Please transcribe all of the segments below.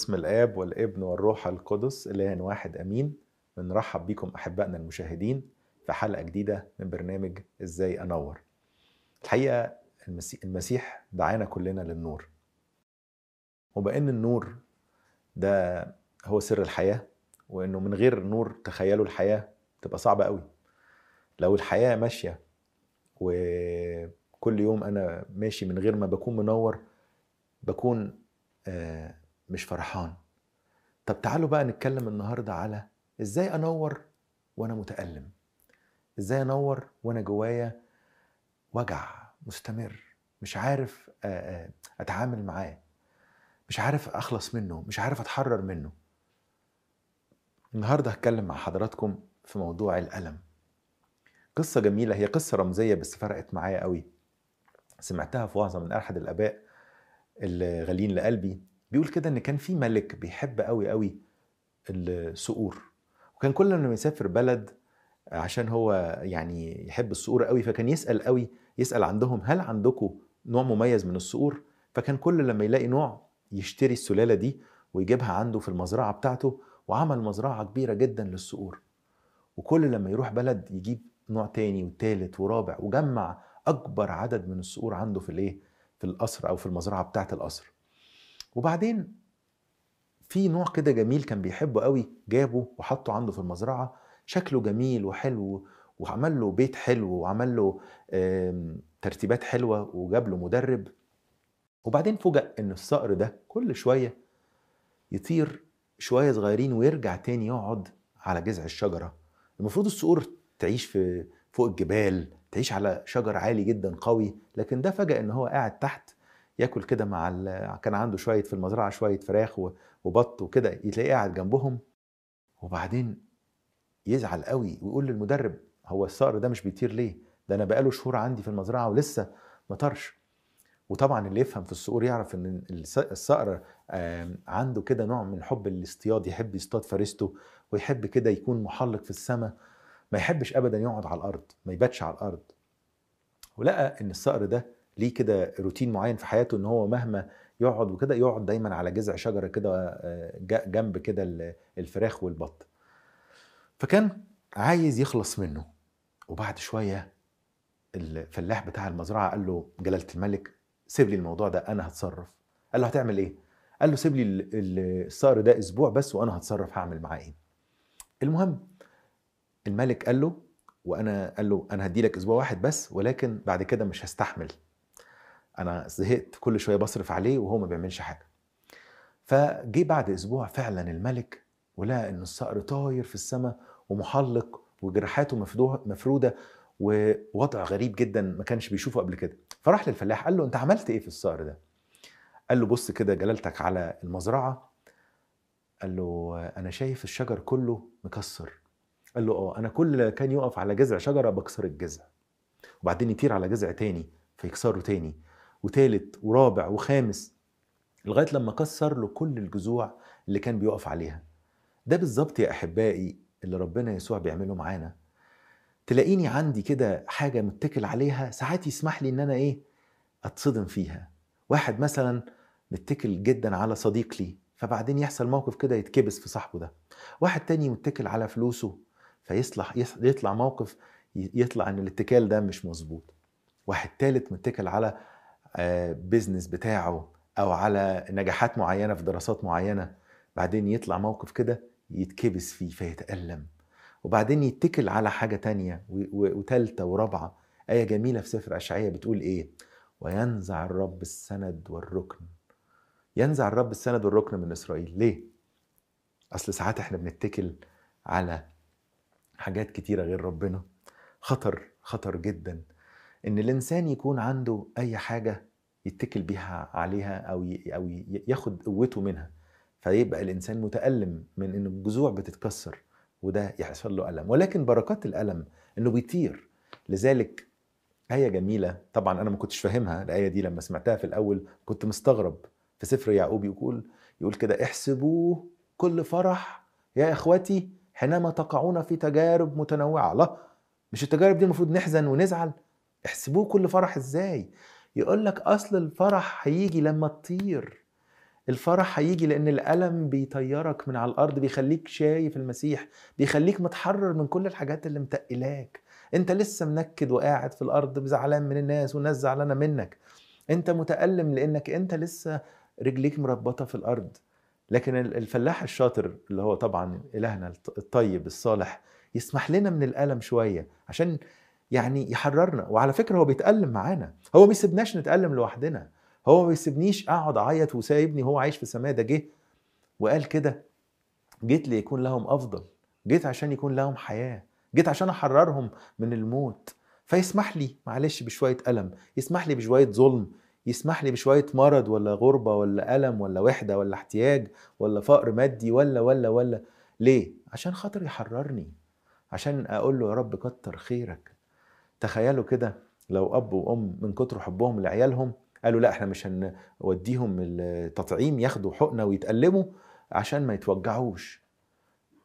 باسم الاب والابن والروح القدس اله واحد امين بنرحب بيكم احبائنا المشاهدين في حلقه جديده من برنامج ازاي انور الحقيقه المسيح دعانا كلنا للنور وبان النور ده هو سر الحياه وانه من غير نور تخيلوا الحياه تبقى صعبه قوي لو الحياه ماشيه وكل يوم انا ماشي من غير ما بكون منور بكون آه مش فرحان طب تعالوا بقى نتكلم النهارده على ازاي انور وانا متألم ازاي انور وانا جوايا وجع مستمر مش عارف آه، آه، اتعامل معاه مش عارف اخلص منه مش عارف اتحرر منه النهارده هتكلم مع حضراتكم في موضوع الالم قصه جميله هي قصه رمزيه بس فرقت معايا قوي سمعتها في وعظه من احد الاباء الغالين لقلبي بيقول كده ان كان في ملك بيحب قوي قوي الصقور وكان كل لما يسافر بلد عشان هو يعني يحب الصقور قوي فكان يسال قوي يسال عندهم هل عندكم نوع مميز من الصقور فكان كل لما يلاقي نوع يشتري السلاله دي ويجيبها عنده في المزرعه بتاعته وعمل مزرعه كبيره جدا للصقور وكل لما يروح بلد يجيب نوع تاني وتالت ورابع وجمع اكبر عدد من الصقور عنده في الايه في القصر او في المزرعه بتاعه القصر وبعدين في نوع كده جميل كان بيحبه قوي جابه وحطه عنده في المزرعه شكله جميل وحلو وعمل له بيت حلو وعمل له ترتيبات حلوه وجاب له مدرب وبعدين فوجئ ان الصقر ده كل شويه يطير شويه صغيرين ويرجع تاني يقعد على جذع الشجره المفروض الصقور تعيش في فوق الجبال تعيش على شجر عالي جدا قوي لكن ده فجأة ان هو قاعد تحت ياكل كده مع ال... كان عنده شويه في المزرعه شويه فراخ وبط وكده تلاقيه قاعد جنبهم وبعدين يزعل قوي ويقول للمدرب هو الصقر ده مش بيطير ليه ده انا بقاله شهور عندي في المزرعه ولسه ما طرش. وطبعا اللي يفهم في الصقور يعرف ان الصقر آمم، عنده كده نوع من حب الاصطياد يحب يصطاد فريسته ويحب كده يكون محلق في السماء ما يحبش ابدا يقعد على الارض ما يباتش على الارض ولقى ان الصقر ده ليه كده روتين معين في حياته ان هو مهما يقعد وكده يقعد دايما على جذع شجره كده آه، جنب كده الفراخ والبط فكان عايز يخلص منه وبعد شويه الفلاح بتاع المزرعه قال له جلاله الملك سيب لي الموضوع ده انا هتصرف قال له هتعمل ايه قال له سيب لي الصقر ده اسبوع بس وانا هتصرف هعمل معاه ايه المهم الملك قال له وانا قال له انا هدي لك اسبوع واحد بس ولكن بعد كده مش هستحمل انا زهقت كل شويه بصرف عليه وهو ما بيعملش حاجه فجه بعد اسبوع فعلا الملك ولقى ان الصقر طاير في السماء ومحلق وجراحاته مفروده ووضع غريب جدا ما كانش بيشوفه قبل كده فراح للفلاح قال له انت عملت ايه في الصقر ده قال له بص كده جلالتك على المزرعه قال له انا شايف الشجر كله مكسر قال له اه انا كل كان يقف على جذع شجره بكسر الجذع وبعدين يطير على جذع تاني فيكسره تاني وتالت ورابع وخامس لغاية لما كسر له كل الجذوع اللي كان بيقف عليها ده بالظبط يا أحبائي اللي ربنا يسوع بيعمله معانا تلاقيني عندي كده حاجة متكل عليها ساعات يسمح لي إن أنا إيه أتصدم فيها واحد مثلا متكل جدا على صديق لي فبعدين يحصل موقف كده يتكبس في صاحبه ده واحد تاني متكل على فلوسه فيصلح يطلع موقف يطلع ان الاتكال ده مش مظبوط واحد تالت متكل على بيزنس آه، بتاعه او على نجاحات معينه في دراسات معينه بعدين يطلع موقف كده يتكبس فيه فيتألم وبعدين يتكل على حاجه تانية وتالتة ورابعه ايه جميله في سفر اشعياء بتقول ايه وينزع الرب السند والركن ينزع الرب السند والركن من اسرائيل ليه اصل ساعات احنا بنتكل على حاجات كتيره غير ربنا خطر خطر جدا ان الانسان يكون عنده اي حاجه يتكل بيها عليها او او ياخد قوته منها فيبقى الانسان متالم من ان الجذوع بتتكسر وده يحصل له الم ولكن بركات الالم انه بيطير لذلك آية جميلة طبعا أنا ما كنتش فاهمها الآية دي لما سمعتها في الأول كنت مستغرب في سفر يعقوب يقول يقول كده احسبوه كل فرح يا إخوتي حينما تقعون في تجارب متنوعة الله مش التجارب دي المفروض نحزن ونزعل احسبوه كل فرح ازاي يقول لك اصل الفرح هيجي لما تطير الفرح هيجي لان الالم بيطيرك من على الارض بيخليك شايف المسيح بيخليك متحرر من كل الحاجات اللي متقلاك انت لسه منكد وقاعد في الارض زعلان من الناس والناس زعلانه منك انت متالم لانك انت لسه رجليك مربطه في الارض لكن الفلاح الشاطر اللي هو طبعا الهنا الطيب الصالح يسمح لنا من الالم شويه عشان يعني يحررنا وعلى فكره هو بيتالم معانا هو ما يسيبناش نتالم لوحدنا هو ما يسيبنيش اقعد اعيط وسايبني هو عايش في السماء ده جه وقال كده جيت ليكون لهم افضل جيت عشان يكون لهم حياه جيت عشان احررهم من الموت فيسمح لي معلش بشويه الم يسمح لي بشويه ظلم يسمح لي بشويه مرض ولا غربه ولا الم ولا وحده ولا احتياج ولا فقر مادي ولا ولا ولا ليه عشان خاطر يحررني عشان اقول له يا رب كتر خيرك تخيلوا كده لو اب وام من كتر حبهم لعيالهم قالوا لا احنا مش هنوديهم التطعيم ياخدوا حقنه ويتألموا عشان ما يتوجعوش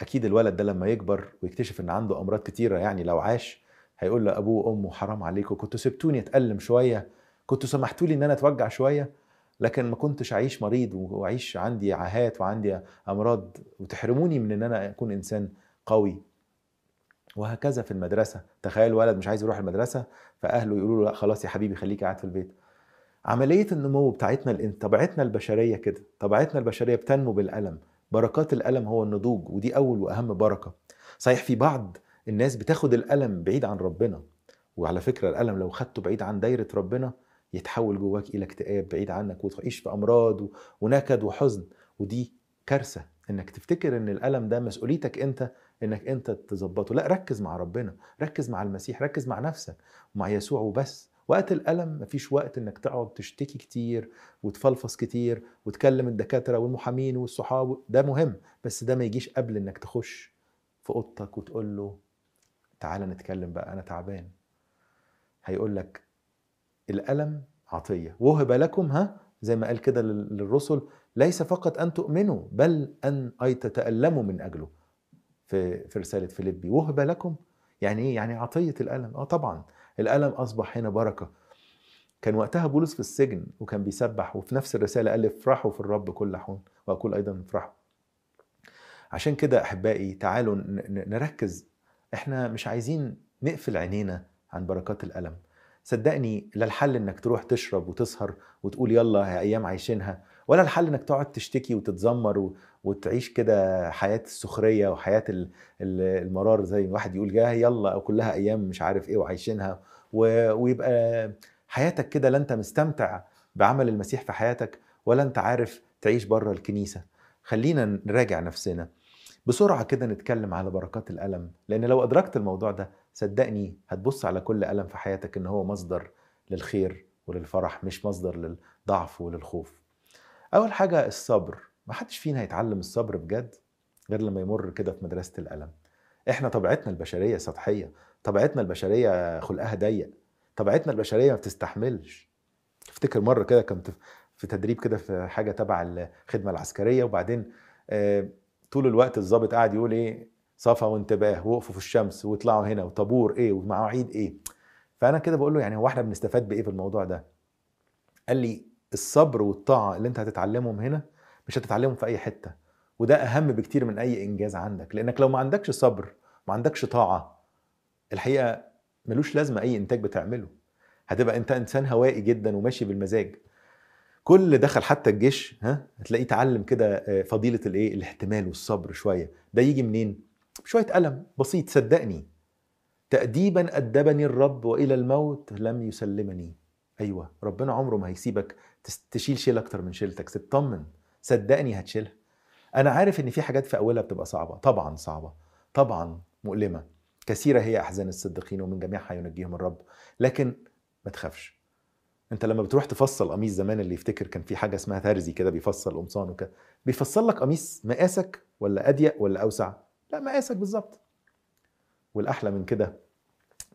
اكيد الولد ده لما يكبر ويكتشف ان عنده امراض كتيره يعني لو عاش هيقول لابوه وامه حرام عليكم كنتوا سبتوني اتالم شويه كنتوا سمحتوا لي ان انا اتوجع شويه لكن ما كنتش اعيش مريض واعيش عندي عاهات وعندي امراض وتحرموني من ان انا اكون انسان قوي وهكذا في المدرسه تخيل ولد مش عايز يروح المدرسه فاهله يقولوا له لا خلاص يا حبيبي خليك قاعد في البيت عمليه النمو بتاعتنا طبيعتنا البشريه كده طبيعتنا البشريه بتنمو بالالم بركات الالم هو النضوج ودي اول واهم بركه صحيح في بعض الناس بتاخد الالم بعيد عن ربنا وعلى فكره الالم لو خدته بعيد عن دايره ربنا يتحول جواك الى اكتئاب بعيد عنك وتعيش في امراض ونكد وحزن ودي كارثه انك تفتكر ان الالم ده مسؤوليتك انت انك انت تظبطه لا ركز مع ربنا ركز مع المسيح ركز مع نفسك ومع يسوع وبس وقت الألم مفيش وقت إنك تقعد تشتكي كتير وتفلفص كتير وتكلم الدكاترة والمحامين والصحاب ده مهم بس ده ما يجيش قبل إنك تخش في أوضتك وتقول له تعالى نتكلم بقى أنا تعبان هيقول لك الألم عطية وهب لكم ها زي ما قال كده للرسل ليس فقط أن تؤمنوا بل أن أي تتألموا من أجله في في رساله فيليبي وهب لكم يعني ايه يعني عطيه الالم اه طبعا الالم اصبح هنا بركه كان وقتها بولس في السجن وكان بيسبح وفي نفس الرساله قال افرحوا في الرب كل حون واقول ايضا افرحوا عشان كده احبائي تعالوا نركز احنا مش عايزين نقفل عينينا عن بركات الالم صدقني لا الحل انك تروح تشرب وتسهر وتقول يلا هي ايام عايشينها ولا الحل انك تقعد تشتكي وتتذمر وتعيش كده حياه السخريه وحياه المرار زي الواحد يقول جاه يلا او كلها ايام مش عارف ايه وعايشينها ويبقى حياتك كده لا انت مستمتع بعمل المسيح في حياتك ولا انت عارف تعيش بره الكنيسه خلينا نراجع نفسنا بسرعه كده نتكلم على بركات الالم لان لو ادركت الموضوع ده صدقني هتبص على كل ألم في حياتك إن هو مصدر للخير وللفرح مش مصدر للضعف وللخوف أول حاجة الصبر محدش فينا هيتعلم الصبر بجد غير لما يمر كده في مدرسة الألم احنا طبيعتنا البشرية سطحية طبيعتنا البشرية خلقها ضيق طبيعتنا البشرية ما بتستحملش افتكر مرة كده كنت في تدريب كده في حاجة تبع الخدمة العسكرية وبعدين آه، طول الوقت الضابط قاعد يقول ايه صفا وانتباه وقفوا في الشمس واطلعوا هنا وطابور ايه ومواعيد ايه فانا كده بقول له يعني هو احنا بنستفاد بايه في الموضوع ده قال لي الصبر والطاعه اللي انت هتتعلمهم هنا مش هتتعلمهم في اي حته وده اهم بكتير من اي انجاز عندك لانك لو ما عندكش صبر ما عندكش طاعه الحقيقه ملوش لازمه اي انتاج بتعمله هتبقى انت انسان هوائي جدا وماشي بالمزاج كل دخل حتى الجيش ها هتلاقيه اتعلم كده آه، فضيله الايه الاحتمال والصبر شويه ده يجي منين شوية ألم بسيط صدقني تأديبا أدبني الرب وإلى الموت لم يسلمني أيوة ربنا عمره ما هيسيبك تشيل شيل أكتر من شيلتك تطمن صدقني هتشيلها أنا عارف إن في حاجات في أولها بتبقى صعبة طبعا صعبة طبعا مؤلمة كثيرة هي أحزان الصديقين ومن جميعها ينجيهم الرب لكن ما تخافش انت لما بتروح تفصل قميص زمان اللي يفتكر كان في حاجه اسمها ترزي كده بيفصل قمصان وكده بيفصل لك قميص مقاسك ولا اضيق ولا اوسع لا مقاسك بالظبط والاحلى من كده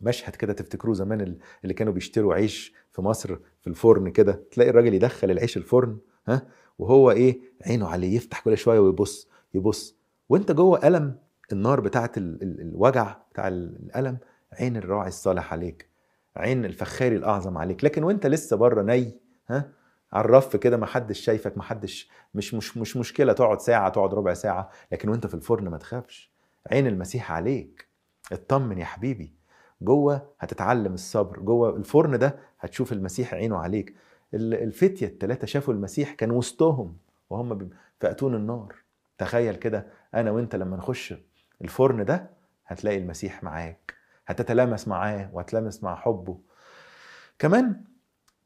مشهد كده تفتكروه زمان اللي كانوا بيشتروا عيش في مصر في الفرن كده تلاقي الراجل يدخل العيش الفرن ها وهو ايه عينه عليه يفتح كل شويه ويبص يبص وانت جوه الم النار بتاعه الوجع بتاع الالم عين الراعي الصالح عليك عين الفخاري الاعظم عليك لكن وانت لسه بره ني ها على الرف كده ما حدش شايفك ما حدش مش مش مش مشكله تقعد ساعه تقعد ربع ساعه لكن وانت في الفرن ما تخافش عين المسيح عليك اطمن يا حبيبي جوه هتتعلم الصبر جوه الفرن ده هتشوف المسيح عينه عليك الفتية الثلاثة شافوا المسيح كان وسطهم وهم فأتون النار تخيل كده أنا وأنت لما نخش الفرن ده هتلاقي المسيح معاك هتتلامس معاه وهتلامس مع حبه كمان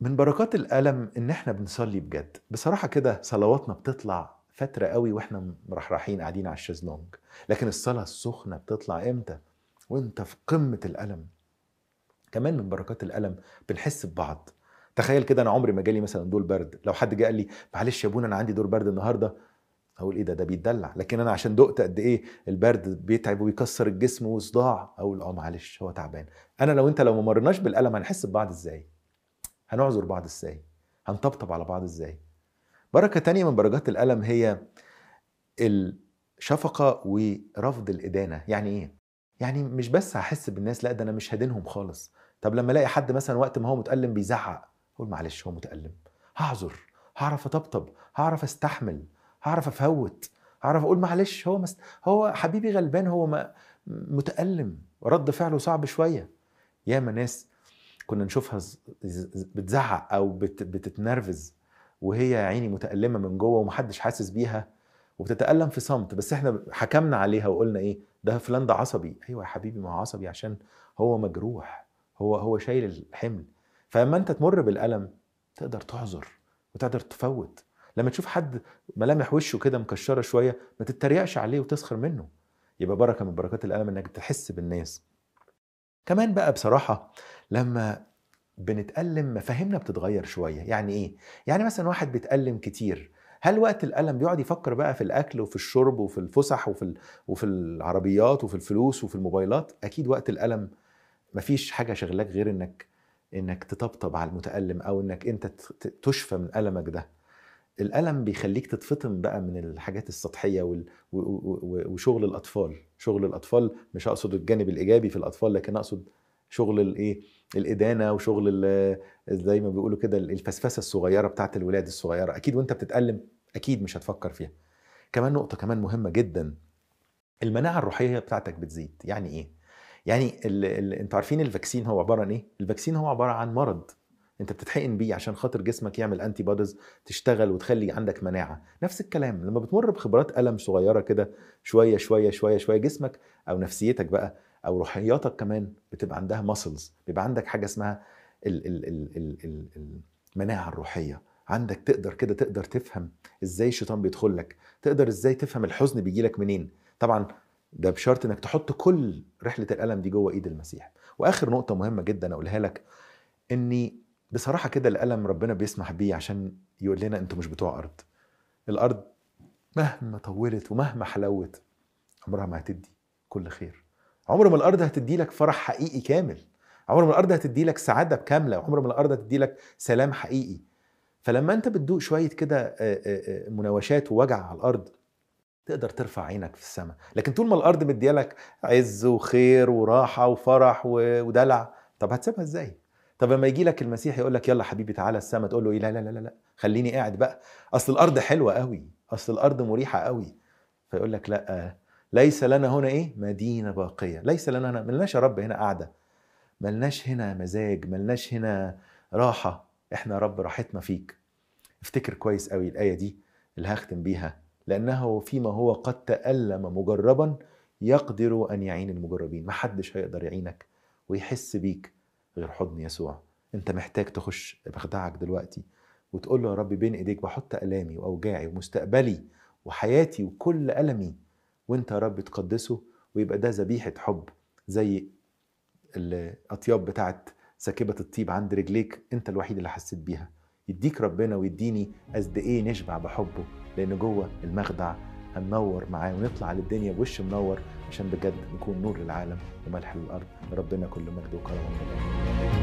من بركات الألم إن إحنا بنصلي بجد بصراحة كده صلواتنا بتطلع فترة قوي وإحنا مرحرحين قاعدين على الشيزلونج لكن الصلاة السخنة بتطلع إمتى وإنت في قمة الألم كمان من بركات الألم بنحس ببعض تخيل كده أنا عمري ما جالي مثلا دور برد لو حد جه قال لي معلش يا أبونا أنا عندي دور برد النهاردة أقول ايه ده ده بيتدلع لكن انا عشان دقت قد ايه البرد بيتعب وبيكسر الجسم وصداع اقول اه معلش هو تعبان انا لو انت لو ما مرناش بالالم هنحس ببعض ازاي هنعذر بعض ازاي هنطبطب على بعض ازاي بركة تانية من بركات الألم هي الشفقة ورفض الإدانة يعني إيه؟ يعني مش بس هحس بالناس لا ده أنا مش هدينهم خالص طب لما الاقي حد مثلا وقت ما هو متألم بيزعق اقول معلش هو متألم هعذر هعرف اطبطب هعرف استحمل هعرف افوت هعرف اقول معلش هو مست... هو حبيبي غلبان هو ما... متألم رد فعله صعب شوية ياما ناس كنا نشوفها بتزعق او بتتنرفز وهي يا عيني متالمه من جوه ومحدش حاسس بيها وبتتالم في صمت بس احنا حكمنا عليها وقلنا ايه ده فلان ده عصبي ايوه يا حبيبي ما هو عصبي عشان هو مجروح هو هو شايل الحمل فلما انت تمر بالالم تقدر تعذر وتقدر تفوت لما تشوف حد ملامح وشه كده مكشره شويه ما تتريقش عليه وتسخر منه يبقى بركه من بركات الالم انك تحس بالناس كمان بقى بصراحة لما بنتألم مفاهيمنا بتتغير شوية يعني إيه؟ يعني مثلا واحد بيتألم كتير هل وقت الألم بيقعد يفكر بقى في الأكل وفي الشرب وفي الفسح وفي, وفي العربيات وفي الفلوس وفي الموبايلات؟ أكيد وقت الألم مفيش حاجة شغلاك غير إنك إنك تطبطب على المتألم أو إنك أنت تشفى من ألمك ده الالم بيخليك تتفطم بقى من الحاجات السطحيه وشغل الاطفال شغل الاطفال مش اقصد الجانب الايجابي في الاطفال لكن اقصد شغل الايه الادانه وشغل زي ما بيقولوا كده الفسفسه الصغيره بتاعه الولاد الصغيره اكيد وانت بتتالم اكيد مش هتفكر فيها كمان نقطه كمان مهمه جدا المناعه الروحيه بتاعتك بتزيد يعني ايه يعني انتوا عارفين الفاكسين هو عباره عن ايه الفاكسين هو عباره عن مرض انت بتتحقن بيه عشان خاطر جسمك يعمل انتي بودز تشتغل وتخلي عندك مناعه نفس الكلام لما بتمر بخبرات الم صغيره كده شويه شويه شويه شويه جسمك او نفسيتك بقى او روحياتك كمان بتبقى عندها ماسلز بيبقى عندك حاجه اسمها ال ال ال ال ال المناعه الروحيه عندك تقدر كده تقدر تفهم ازاي الشيطان بيدخل لك تقدر ازاي تفهم الحزن بيجي لك منين طبعا ده بشرط انك تحط كل رحله الالم دي جوه ايد المسيح واخر نقطه مهمه جدا اقولها لك اني بصراحه كده الالم ربنا بيسمح بيه عشان يقول لنا انتوا مش بتوع ارض الارض مهما طولت ومهما حلوت عمرها ما هتدي كل خير عمر ما الارض هتدي لك فرح حقيقي كامل عمر ما الارض هتدي لك سعاده كامله عمر ما الارض هتدي لك سلام حقيقي فلما انت بتدوق شويه كده آه، آه، آه، مناوشات ووجع على الارض تقدر ترفع عينك في السماء لكن طول ما الارض مديالك عز وخير وراحه وفرح ودلع طب هتسيبها ازاي طب لما يجي لك المسيح يقول لك يلا حبيبي تعالى السما تقول له ايه لا لا لا لا خليني قاعد بقى اصل الارض حلوه قوي اصل الارض مريحه قوي فيقول لك لا آه، ليس لنا هنا ايه مدينه باقيه ليس لنا هنا ملناش يا رب هنا قاعده ملناش هنا مزاج ملناش هنا راحه احنا يا رب راحتنا فيك افتكر كويس قوي الايه دي اللي هختم بيها لانه فيما هو قد تالم مجربا يقدر ان يعين المجربين محدش هيقدر يعينك ويحس بيك غير حضن يسوع انت محتاج تخش بخدعك دلوقتي وتقول له يا رب بين ايديك بحط الامي واوجاعي ومستقبلي وحياتي وكل المي وانت يا رب تقدسه ويبقى ده ذبيحه حب زي الاطياب بتاعت ساكبه الطيب عند رجليك انت الوحيد اللي حسيت بيها يديك ربنا ويديني قد ايه نشبع بحبه لان جوه المخدع هننور معاه ونطلع للدنيا بوش منور عشان بجد نكون نور للعالم وملح للارض ربنا كل مجد وكرم